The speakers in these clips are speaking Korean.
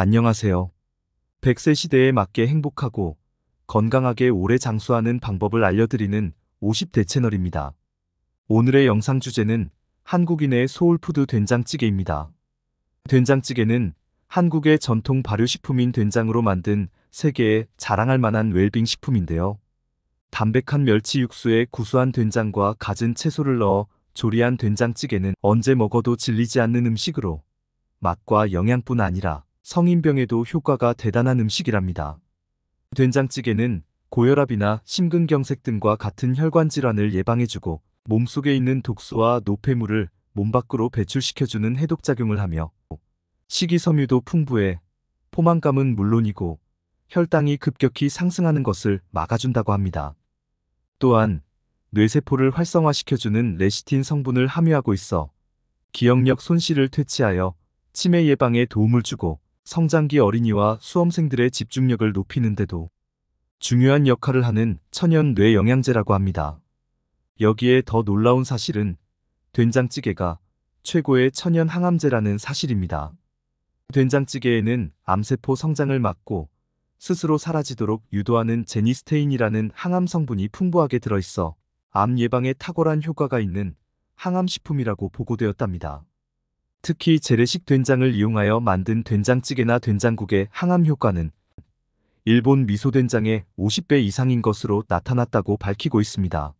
안녕하세요. 100세 시대에 맞게 행복하고 건강하게 오래 장수하는 방법을 알려드리는 50대 채널입니다. 오늘의 영상 주제는 한국인의 소울푸드 된장찌개입니다. 된장찌개는 한국의 전통 발효식품인 된장으로 만든 세계에 자랑할 만한 웰빙 식품인데요. 담백한 멸치 육수에 구수한 된장과 갖은 채소를 넣어 조리한 된장찌개는 언제 먹어도 질리지 않는 음식으로 맛과 영양뿐 아니라 성인병에도 효과가 대단한 음식이랍니다. 된장찌개는 고혈압이나 심근경색 등과 같은 혈관 질환을 예방해주고 몸속에 있는 독소와 노폐물을 몸 밖으로 배출시켜주는 해독작용을 하며 식이섬유도 풍부해 포만감은 물론이고 혈당이 급격히 상승하는 것을 막아준다고 합니다. 또한 뇌세포를 활성화시켜주는 레시틴 성분을 함유하고 있어 기억력 손실을 퇴치하여 치매 예방에 도움을 주고 성장기 어린이와 수험생들의 집중력을 높이는데도 중요한 역할을 하는 천연 뇌영양제라고 합니다. 여기에 더 놀라운 사실은 된장찌개가 최고의 천연 항암제라는 사실입니다. 된장찌개에는 암세포 성장을 막고 스스로 사라지도록 유도하는 제니스테인이라는 항암 성분이 풍부하게 들어있어 암 예방에 탁월한 효과가 있는 항암식품이라고 보고되었답니다. 특히 재래식 된장을 이용하여 만든 된장찌개나 된장국의 항암 효과는 일본 미소된장의 50배 이상인 것으로 나타났다고 밝히고 있습니다.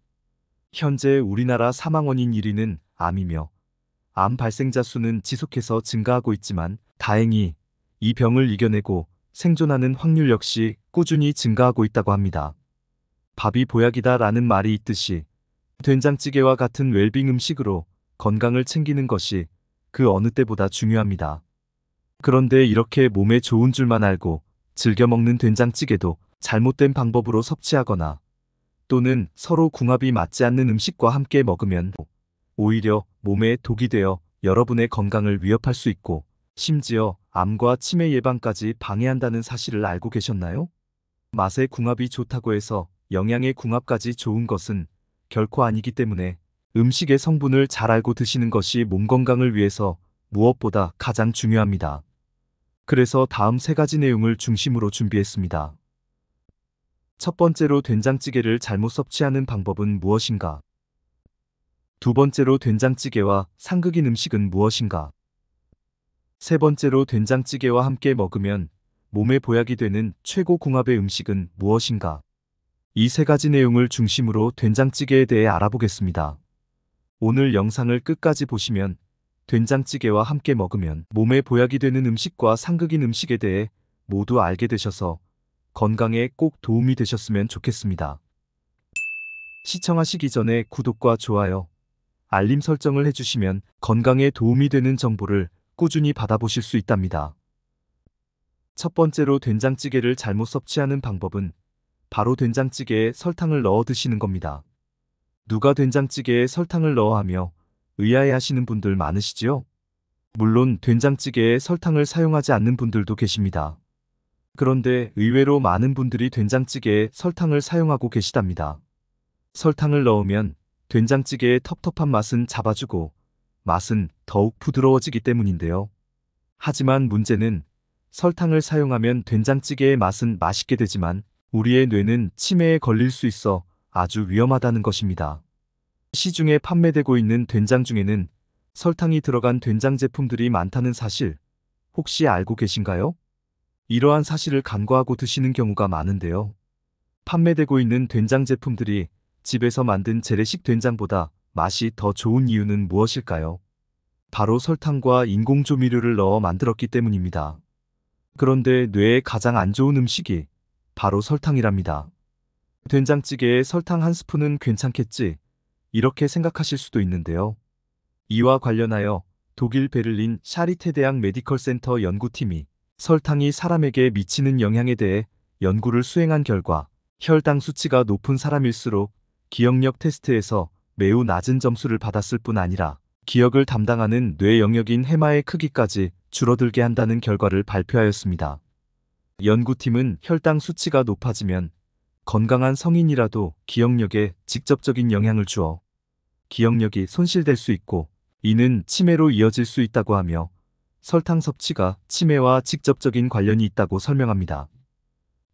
현재 우리나라 사망원인 1위는 암이며 암 발생자 수는 지속해서 증가하고 있지만 다행히 이 병을 이겨내고 생존하는 확률 역시 꾸준히 증가하고 있다고 합니다. 밥이 보약이다 라는 말이 있듯이 된장찌개와 같은 웰빙 음식으로 건강을 챙기는 것이 그 어느 때보다 중요합니다. 그런데 이렇게 몸에 좋은 줄만 알고 즐겨 먹는 된장찌개도 잘못된 방법으로 섭취하거나 또는 서로 궁합이 맞지 않는 음식과 함께 먹으면 오히려 몸에 독이 되어 여러분의 건강을 위협할 수 있고 심지어 암과 치매 예방까지 방해한다는 사실을 알고 계셨나요? 맛의 궁합이 좋다고 해서 영양의 궁합까지 좋은 것은 결코 아니기 때문에 음식의 성분을 잘 알고 드시는 것이 몸 건강을 위해서 무엇보다 가장 중요합니다. 그래서 다음 세 가지 내용을 중심으로 준비했습니다. 첫 번째로 된장찌개를 잘못 섭취하는 방법은 무엇인가? 두 번째로 된장찌개와 상극인 음식은 무엇인가? 세 번째로 된장찌개와 함께 먹으면 몸에 보약이 되는 최고 궁합의 음식은 무엇인가? 이 세 가지 내용을 중심으로 된장찌개에 대해 알아보겠습니다. 오늘 영상을 끝까지 보시면 된장찌개와 함께 먹으면 몸에 보약이 되는 음식과 상극인 음식에 대해 모두 알게 되셔서 건강에 꼭 도움이 되셨으면 좋겠습니다. 시청하시기 전에 구독과 좋아요, 알림 설정을 해주시면 건강에 도움이 되는 정보를 꾸준히 받아보실 수 있답니다. 첫 번째로 된장찌개를 잘못 섭취하는 방법은 바로 된장찌개에 설탕을 넣어 드시는 겁니다. 누가 된장찌개에 설탕을 넣어 하며 의아해하시는 분들 많으시지요? 물론 된장찌개에 설탕을 사용하지 않는 분들도 계십니다. 그런데 의외로 많은 분들이 된장찌개에 설탕을 사용하고 계시답니다. 설탕을 넣으면 된장찌개의 텁텁한 맛은 잡아주고 맛은 더욱 부드러워지기 때문인데요. 하지만 문제는 설탕을 사용하면 된장찌개의 맛은 맛있게 되지만 우리의 뇌는 치매에 걸릴 수 있어 아주 위험하다는 것입니다. 시중에 판매되고 있는 된장 중에는 설탕이 들어간 된장 제품들이 많다는 사실 혹시 알고 계신가요? 이러한 사실을 간과하고 드시는 경우가 많은데요. 판매되고 있는 된장 제품들이 집에서 만든 재래식 된장보다 맛이 더 좋은 이유는 무엇일까요? 바로 설탕과 인공조미료를 넣어 만들었기 때문입니다. 그런데 뇌에 가장 안 좋은 음식이 바로 설탕이랍니다. 된장찌개에 설탕 한 스푼은 괜찮겠지 이렇게 생각하실 수도 있는데요. 이와 관련하여 독일 베를린 샤리테 대학 메디컬 센터 연구팀이 설탕이 사람에게 미치는 영향에 대해 연구를 수행한 결과 혈당 수치가 높은 사람일수록 기억력 테스트에서 매우 낮은 점수를 받았을 뿐 아니라 기억을 담당하는 뇌 영역인 해마의 크기까지 줄어들게 한다는 결과를 발표하였습니다. 연구팀은 혈당 수치가 높아지면 건강한 성인이라도 기억력에 직접적인 영향을 주어 기억력이 손실될 수 있고 이는 치매로 이어질 수 있다고 하며 설탕 섭취가 치매와 직접적인 관련이 있다고 설명합니다.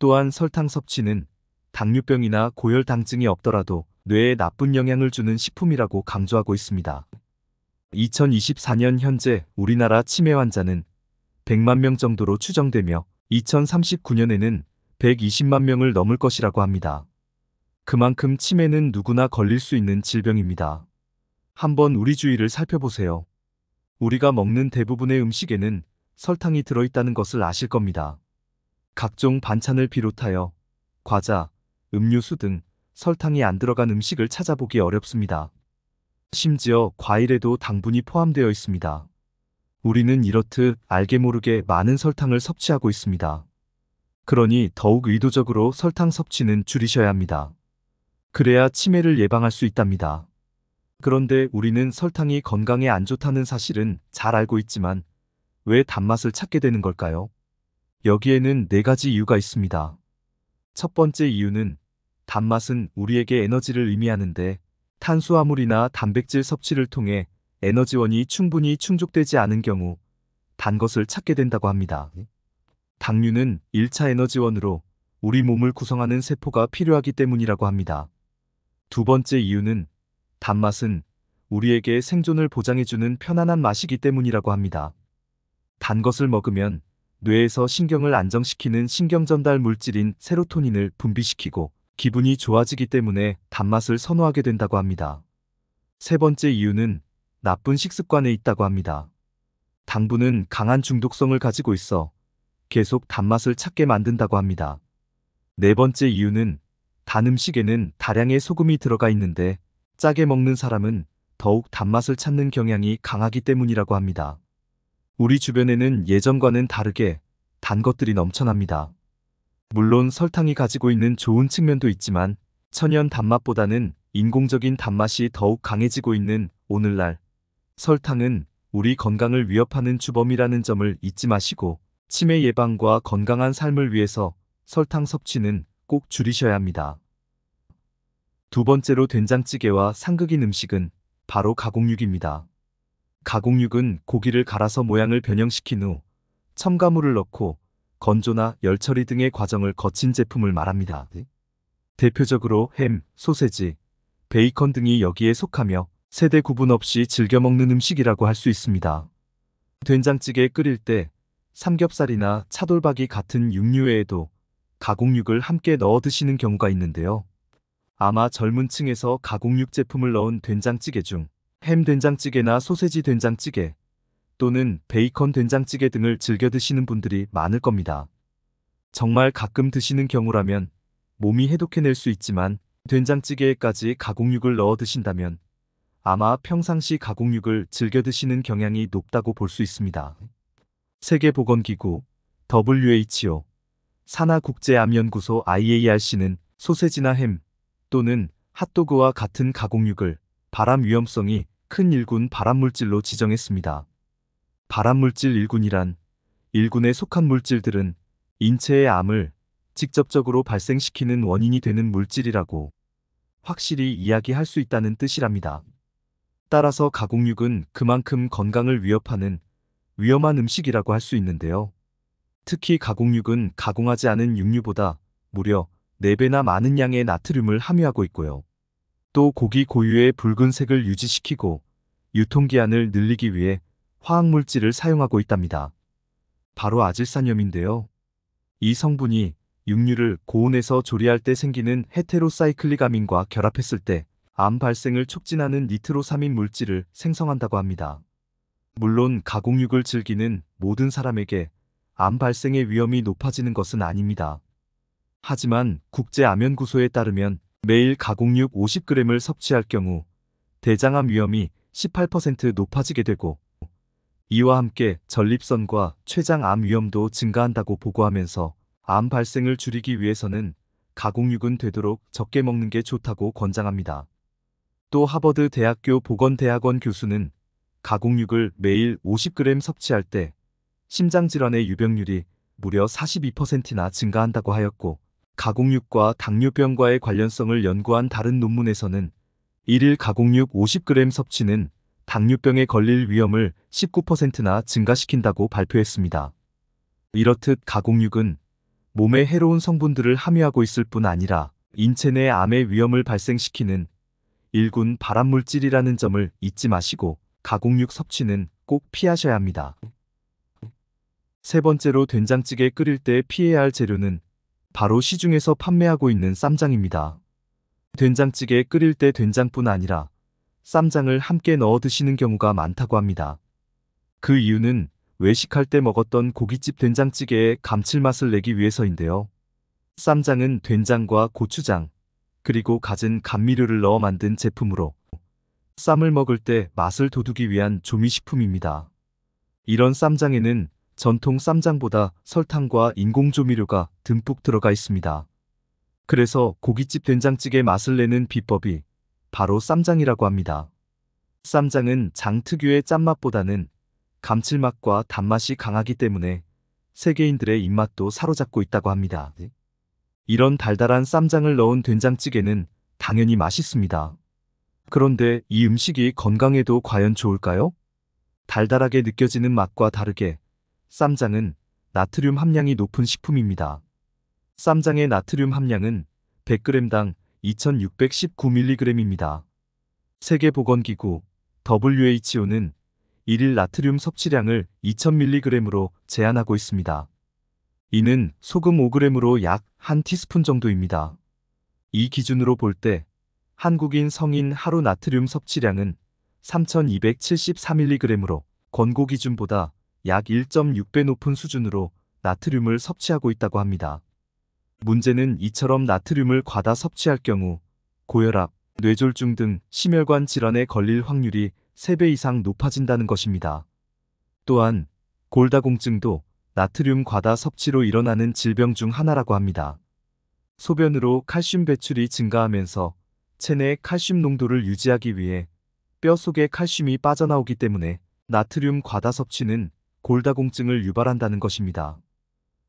또한 설탕 섭취는 당뇨병이나 고혈당증이 없더라도 뇌에 나쁜 영향을 주는 식품이라고 강조하고 있습니다. 2024년 현재 우리나라 치매 환자는 100만 명 정도로 추정되며 2039년에는 120만 명을 넘을 것이라고 합니다. 그만큼 치매는 누구나 걸릴 수 있는 질병입니다. 한번 우리 주위를 살펴보세요. 우리가 먹는 대부분의 음식에는 설탕이 들어있다는 것을 아실 겁니다. 각종 반찬을 비롯하여 과자, 음료수 등 설탕이 안 들어간 음식을 찾아보기 어렵습니다. 심지어 과일에도 당분이 포함되어 있습니다. 우리는 이렇듯 알게 모르게 많은 설탕을 섭취하고 있습니다. 그러니 더욱 의도적으로 설탕 섭취는 줄이셔야 합니다. 그래야 치매를 예방할 수 있답니다. 그런데 우리는 설탕이 건강에 안 좋다는 사실은 잘 알고 있지만 왜 단맛을 찾게 되는 걸까요? 여기에는 네 가지 이유가 있습니다. 첫 번째 이유는 단맛은 우리에게 에너지를 의미하는데 탄수화물이나 단백질 섭취를 통해 에너지원이 충분히 충족되지 않은 경우 단 것을 찾게 된다고 합니다. 당류는 1차 에너지원으로 우리 몸을 구성하는 세포가 필요하기 때문이라고 합니다. 두 번째 이유는 단맛은 우리에게 생존을 보장해주는 편안한 맛이기 때문이라고 합니다. 단 것을 먹으면 뇌에서 신경을 안정시키는 신경전달 물질인 세로토닌을 분비시키고 기분이 좋아지기 때문에 단맛을 선호하게 된다고 합니다. 세 번째 이유는 나쁜 식습관에 있다고 합니다. 당분은 강한 중독성을 가지고 있어 계속 단맛을 찾게 만든다고 합니다. 네 번째 이유는 단 음식에는 다량의 소금이 들어가 있는데 짜게 먹는 사람은 더욱 단맛을 찾는 경향이 강하기 때문이라고 합니다. 우리 주변에는 예전과는 다르게 단 것들이 넘쳐납니다. 물론 설탕이 가지고 있는 좋은 측면도 있지만 천연 단맛보다는 인공적인 단맛이 더욱 강해지고 있는 오늘날 설탕은 우리 건강을 위협하는 주범이라는 점을 잊지 마시고 치매 예방과 건강한 삶을 위해서 설탕 섭취는 꼭 줄이셔야 합니다. 두 번째로 된장찌개와 상극인 음식은 바로 가공육입니다. 가공육은 고기를 갈아서 모양을 변형시킨 후 첨가물을 넣고 건조나 열처리 등의 과정을 거친 제품을 말합니다. 대표적으로 햄, 소세지, 베이컨 등이 여기에 속하며 세대 구분 없이 즐겨 먹는 음식이라고 할 수 있습니다. 된장찌개 끓일 때 삼겹살이나 차돌박이 같은 육류에도 가공육을 함께 넣어 드시는 경우가 있는데요. 아마 젊은 층에서 가공육 제품을 넣은 된장찌개 중 햄 된장찌개나 소세지 된장찌개 또는 베이컨 된장찌개 등을 즐겨 드시는 분들이 많을 겁니다. 정말 가끔 드시는 경우라면 몸이 해독해낼 수 있지만 된장찌개에까지 가공육을 넣어 드신다면 아마 평상시 가공육을 즐겨 드시는 경향이 높다고 볼 수 있습니다. 세계보건기구, WHO, 산하국제암연구소 IARC는 소세지나 햄 또는 핫도그와 같은 가공육을 발암 위험성이 큰 1군 발암물질로 지정했습니다. 발암물질 1군이란 1군에 속한 물질들은 인체의 암을 직접적으로 발생시키는 원인이 되는 물질이라고 확실히 이야기할 수 있다는 뜻이랍니다. 따라서 가공육은 그만큼 건강을 위협하는 위험한 음식이라고 할 수 있는데요. 특히 가공육은 가공하지 않은 육류보다 무려 4배나 많은 양의 나트륨을 함유하고 있고요. 또 고기 고유의 붉은색을 유지시키고 유통기한을 늘리기 위해 화학물질을 사용하고 있답니다. 바로 아질산염인데요. 이 성분이 육류를 고온에서 조리할 때 생기는 헤테로사이클리가민과 결합했을 때 암 발생을 촉진하는 니트로사민 물질을 생성한다고 합니다. 물론 가공육을 즐기는 모든 사람에게 암 발생의 위험이 높아지는 것은 아닙니다. 하지만 국제암연구소에 따르면 매일 가공육 50g을 섭취할 경우 대장암 위험이 18% 높아지게 되고 이와 함께 전립선과 췌장암 위험도 증가한다고 보고하면서 암 발생을 줄이기 위해서는 가공육은 되도록 적게 먹는 게 좋다고 권장합니다. 또 하버드 대학교 보건대학원 교수는 가공육을 매일 50g 섭취할 때 심장 질환의 유병률이 무려 42%나 증가한다고 하였고 가공육과 당뇨병과의 관련성을 연구한 다른 논문에서는 1일 가공육 50g 섭취는 당뇨병에 걸릴 위험을 19%나 증가시킨다고 발표했습니다. 이렇듯 가공육은 몸에 해로운 성분들을 함유하고 있을 뿐 아니라 인체 내 암의 위험을 발생시키는 일군 발암물질이라는 점을 잊지 마시고 가공육 섭취는 꼭 피하셔야 합니다. 세 번째로 된장찌개 끓일 때 피해야 할 재료는 바로 시중에서 판매하고 있는 쌈장입니다. 된장찌개 끓일 때 된장뿐 아니라 쌈장을 함께 넣어 드시는 경우가 많다고 합니다. 그 이유는 외식할 때 먹었던 고깃집 된장찌개의 감칠맛을 내기 위해서인데요. 쌈장은 된장과 고추장, 그리고 갖은 감미료를 넣어 만든 제품으로 쌈을 먹을 때 맛을 돋우기 위한 조미식품입니다. 이런 쌈장에는 전통 쌈장보다 설탕과 인공조미료가 듬뿍 들어가 있습니다. 그래서 고깃집 된장찌개 맛을 내는 비법이 바로 쌈장이라고 합니다. 쌈장은 장 특유의 짠맛보다는 감칠맛과 단맛이 강하기 때문에 세계인들의 입맛도 사로잡고 있다고 합니다. 이런 달달한 쌈장을 넣은 된장찌개는 당연히 맛있습니다. 그런데 이 음식이 건강에도 과연 좋을까요? 달달하게 느껴지는 맛과 다르게 쌈장은 나트륨 함량이 높은 식품입니다. 쌈장의 나트륨 함량은 100g당 2619mg입니다. 세계보건기구 WHO는 1일 나트륨 섭취량을 2000mg으로 제한하고 있습니다. 이는 소금 5g으로 약 한 티스푼 정도입니다. 이 기준으로 볼때 한국인 성인 하루 나트륨 섭취량은 3273mg으로 권고 기준보다 약 1.6배 높은 수준으로 나트륨을 섭취하고 있다고 합니다. 문제는 이처럼 나트륨을 과다 섭취할 경우 고혈압, 뇌졸중 등 심혈관 질환에 걸릴 확률이 3배 이상 높아진다는 것입니다. 또한 골다공증도 나트륨 과다 섭취로 일어나는 질병 중 하나라고 합니다. 소변으로 칼슘 배출이 증가하면서 체내의 칼슘 농도를 유지하기 위해 뼈 속에 칼슘이 빠져나오기 때문에 나트륨 과다 섭취는 골다공증을 유발한다는 것입니다.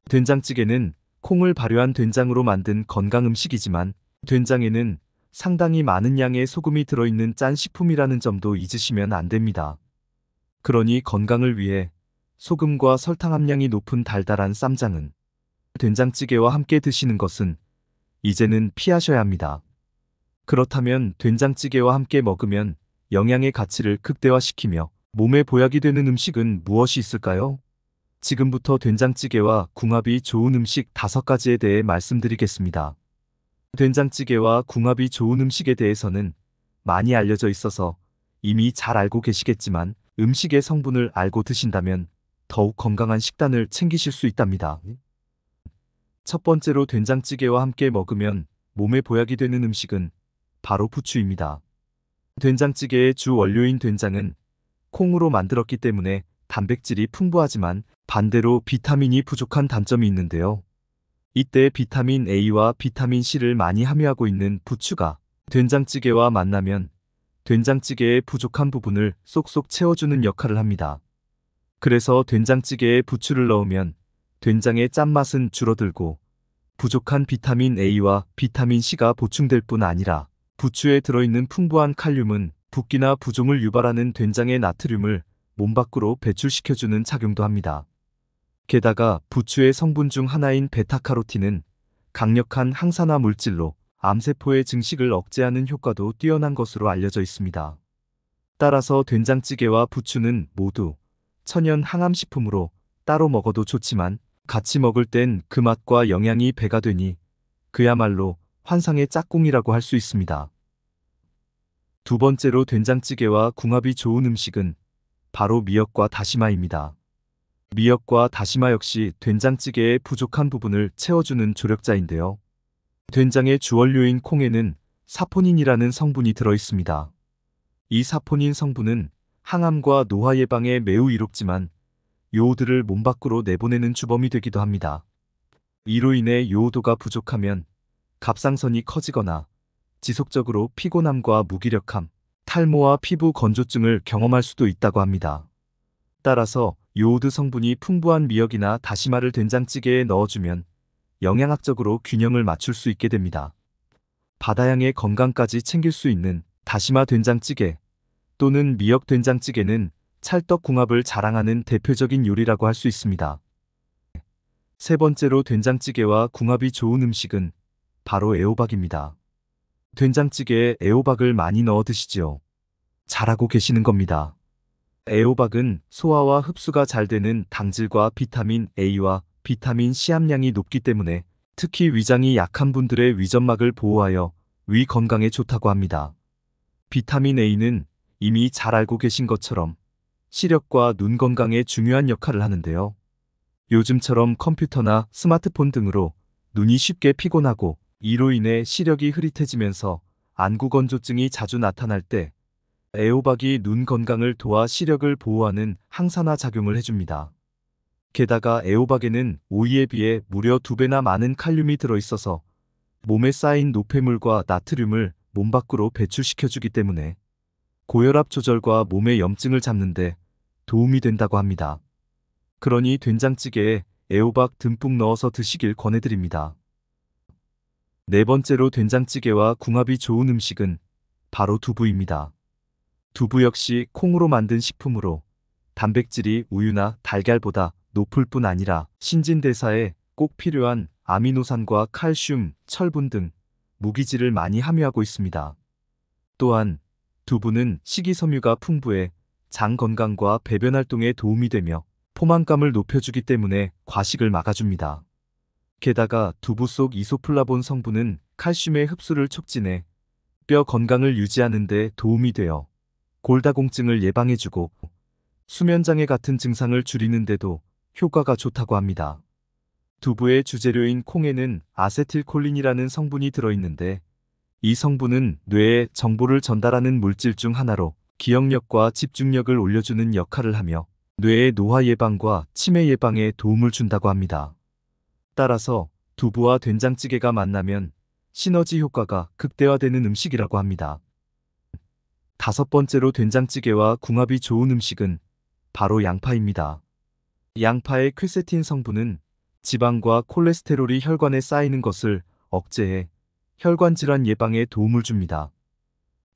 된장찌개는 콩을 발효한 된장으로 만든 건강 음식이지만 된장에는 상당히 많은 양의 소금이 들어있는 짠 식품이라는 점도 잊으시면 안 됩니다. 그러니 건강을 위해 소금과 설탕 함량이 높은 달달한 쌈장은 된장찌개와 함께 드시는 것은 이제는 피하셔야 합니다. 그렇다면 된장찌개와 함께 먹으면 영양의 가치를 극대화시키며 몸에 보약이 되는 음식은 무엇이 있을까요? 지금부터 된장찌개와 궁합이 좋은 음식 5가지에 대해 말씀드리겠습니다. 된장찌개와 궁합이 좋은 음식에 대해서는 많이 알려져 있어서 이미 잘 알고 계시겠지만 음식의 성분을 알고 드신다면 더욱 건강한 식단을 챙기실 수 있답니다. 첫 번째로 된장찌개와 함께 먹으면 몸에 보약이 되는 음식은 바로 부추입니다. 된장찌개의 주 원료인 된장은 콩으로 만들었기 때문에 단백질이 풍부하지만 반대로 비타민이 부족한 단점이 있는데요. 이때 비타민 A와 비타민 C를 많이 함유하고 있는 부추가 된장찌개와 만나면 된장찌개의 부족한 부분을 쏙쏙 채워주는 역할을 합니다. 그래서 된장찌개에 부추를 넣으면 된장의 짠맛은 줄어들고 부족한 비타민 A와 비타민 C가 보충될 뿐 아니라 부추에 들어있는 풍부한 칼륨은 붓기나 부종을 유발하는 된장의 나트륨을 몸 밖으로 배출시켜주는 작용도 합니다. 게다가 부추의 성분 중 하나인 베타카로틴은 강력한 항산화 물질로 암세포의 증식을 억제하는 효과도 뛰어난 것으로 알려져 있습니다. 따라서 된장찌개와 부추는 모두 천연 항암식품으로 따로 먹어도 좋지만 같이 먹을 땐 그 맛과 영양이 배가 되니 그야말로 환상의 짝꿍이라고 할 수 있습니다. 두 번째로 된장찌개와 궁합이 좋은 음식은 바로 미역과 다시마입니다. 미역과 다시마 역시 된장찌개의 부족한 부분을 채워주는 조력자인데요. 된장의 주원료인 콩에는 사포닌이라는 성분이 들어있습니다. 이 사포닌 성분은 항암과 노화 예방에 매우 이롭지만 요오드를 몸 밖으로 내보내는 주범이 되기도 합니다. 이로 인해 요오드가 부족하면 갑상선이 커지거나 지속적으로 피곤함과 무기력함, 탈모와 피부 건조증을 경험할 수도 있다고 합니다. 따라서 요오드 성분이 풍부한 미역이나 다시마를 된장찌개에 넣어주면 영양학적으로 균형을 맞출 수 있게 됩니다. 바다향의 건강까지 챙길 수 있는 다시마 된장찌개 또는 미역 된장찌개는 찰떡궁합을 자랑하는 대표적인 요리라고 할 수 있습니다. 세 번째로 된장찌개와 궁합이 좋은 음식은 바로 애호박입니다. 된장찌개에 애호박을 많이 넣어 드시지요. 잘하고 계시는 겁니다. 애호박은 소화와 흡수가 잘 되는 당질과 비타민 A와 비타민 C 함량이 높기 때문에 특히 위장이 약한 분들의 위점막을 보호하여 위 건강에 좋다고 합니다. 비타민 A는 이미 잘 알고 계신 것처럼 시력과 눈 건강에 중요한 역할을 하는데요. 요즘처럼 컴퓨터나 스마트폰 등으로 눈이 쉽게 피곤하고 이로 인해 시력이 흐릿해지면서 안구건조증이 자주 나타날 때 애호박이 눈 건강을 도와 시력을 보호하는 항산화 작용을 해줍니다. 게다가 애호박에는 오이에 비해 무려 두배나 많은 칼륨이 들어있어서 몸에 쌓인 노폐물과 나트륨을 몸 밖으로 배출시켜주기 때문에 고혈압 조절과 몸의 염증을 잡는데 도움이 된다고 합니다. 그러니 된장찌개에 애호박 듬뿍 넣어서 드시길 권해드립니다. 네 번째로 된장찌개와 궁합이 좋은 음식은 바로 두부입니다. 두부 역시 콩으로 만든 식품으로 단백질이 우유나 달걀보다 높을 뿐 아니라 신진대사에 꼭 필요한 아미노산과 칼슘, 철분 등 무기질을 많이 함유하고 있습니다. 또한 두부는 식이섬유가 풍부해 장 건강과 배변 활동에 도움이 되며 포만감을 높여주기 때문에 과식을 막아줍니다. 게다가 두부 속 이소플라본 성분은 칼슘의 흡수를 촉진해 뼈 건강을 유지하는 데 도움이 되어 골다공증을 예방해주고 수면장애 같은 증상을 줄이는데도 효과가 좋다고 합니다. 두부의 주재료인 콩에는 아세틸콜린이라는 성분이 들어있는데 이 성분은 뇌에 정보를 전달하는 물질 중 하나로 기억력과 집중력을 올려주는 역할을 하며 뇌의 노화 예방과 치매 예방에 도움을 준다고 합니다. 따라서 두부와 된장찌개가 만나면 시너지 효과가 극대화되는 음식이라고 합니다. 다섯 번째로 된장찌개와 궁합이 좋은 음식은 바로 양파입니다. 양파의 퀘세틴 성분은 지방과 콜레스테롤이 혈관에 쌓이는 것을 억제해 혈관 질환 예방에 도움을 줍니다.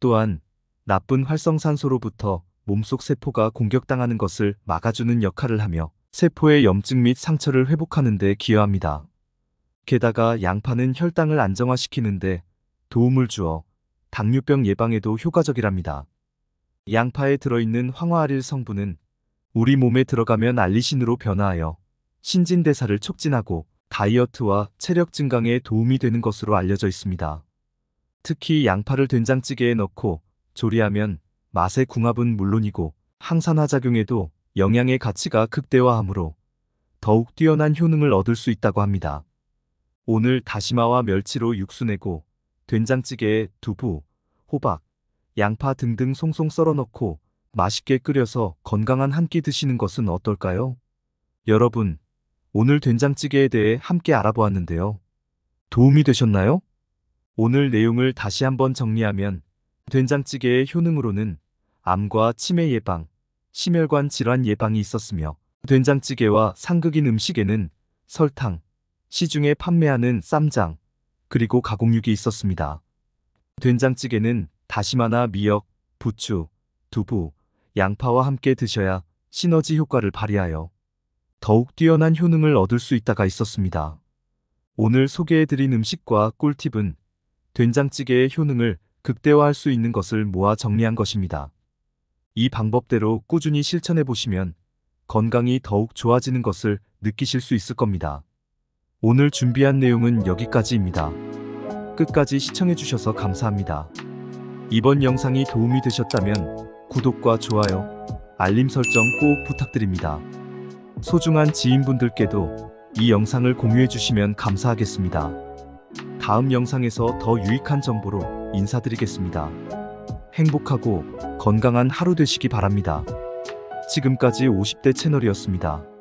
또한 나쁜 활성산소로부터 몸속 세포가 공격당하는 것을 막아주는 역할을 하며 세포의 염증 및 상처를 회복하는 데 기여합니다. 게다가 양파는 혈당을 안정화시키는데 도움을 주어 당뇨병 예방에도 효과적이랍니다. 양파에 들어있는 황화아릴 성분은 우리 몸에 들어가면 알리신으로 변화하여 신진대사를 촉진하고 다이어트와 체력 증강에 도움이 되는 것으로 알려져 있습니다. 특히 양파를 된장찌개에 넣고 조리하면 맛의 궁합은 물론이고 항산화 작용에도 영양의 가치가 극대화하므로 더욱 뛰어난 효능을 얻을 수 있다고 합니다. 오늘 다시마와 멸치로 육수 내고 된장찌개에 두부, 호박, 양파 등등 송송 썰어 넣고 맛있게 끓여서 건강한 한 끼 드시는 것은 어떨까요? 여러분, 오늘 된장찌개에 대해 함께 알아보았는데요. 도움이 되셨나요? 오늘 내용을 다시 한번 정리하면 된장찌개의 효능으로는 암과 치매 예방, 심혈관 질환 예방이 있었으며 된장찌개와 상극인 음식에는 설탕, 시중에 판매하는 쌈장, 그리고 가공육이 있었습니다. 된장찌개는 다시마나 미역, 부추, 두부, 양파와 함께 드셔야 시너지 효과를 발휘하여 더욱 뛰어난 효능을 얻을 수 있다가 있었습니다. 오늘 소개해드린 음식과 꿀팁은 된장찌개의 효능을 극대화할 수 있는 것을 모아 정리한 것입니다. 이 방법대로 꾸준히 실천해 보시면 건강이 더욱 좋아지는 것을 느끼실 수 있을 겁니다. 오늘 준비한 내용은 여기까지입니다. 끝까지 시청해 주셔서 감사합니다. 이번 영상이 도움이 되셨다면 구독과 좋아요, 알림 설정 꼭 부탁드립니다. 소중한 지인분들께도 이 영상을 공유해 주시면 감사하겠습니다. 다음 영상에서 더 유익한 정보로 인사드리겠습니다. 행복하고 건강한 하루 되시기 바랍니다. 지금까지 50대 채널이었습니다.